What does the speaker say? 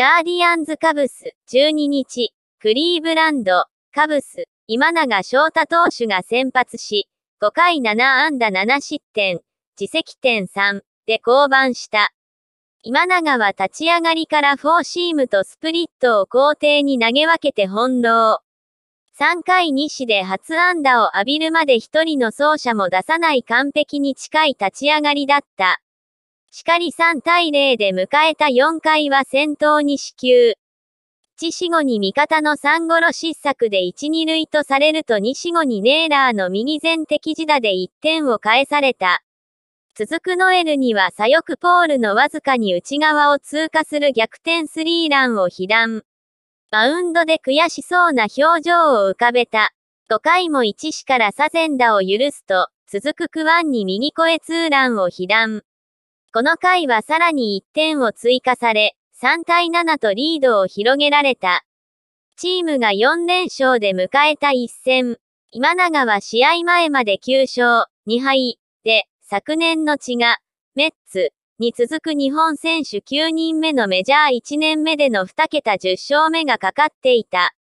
ガーディアンズカブス、12日、クリーブランド、カブス、今永翔太投手が先発し、5回7安打7失点、自責点3で降板した。今永は立ち上がりからフォーシームとスプリットを校庭に投げ分けて翻弄。3回西で初安打を浴びるまで1人の走者も出さない完璧に近い立ち上がりだった。しかり3対0で迎えた4回は先頭に死球。一死後に味方の3ゴ失策で1、2塁とされると2死後にネーラーの右前敵自打で1点を返された。続くノエルには左翼ポールのわずかに内側を通過する逆転スリーランを被弾。バウンドで悔しそうな表情を浮かべた。5回も一死から左前打を許すと、続くクワンに右越えツーランを被弾。この回はさらに1点を追加され、3対7とリードを広げられた。チームが4連勝で迎えた一戦。今永は試合前まで9勝2敗で、昨年の血が、メッツに続く日本選手9人目のメジャー1年目での2桁10勝目がかかっていた。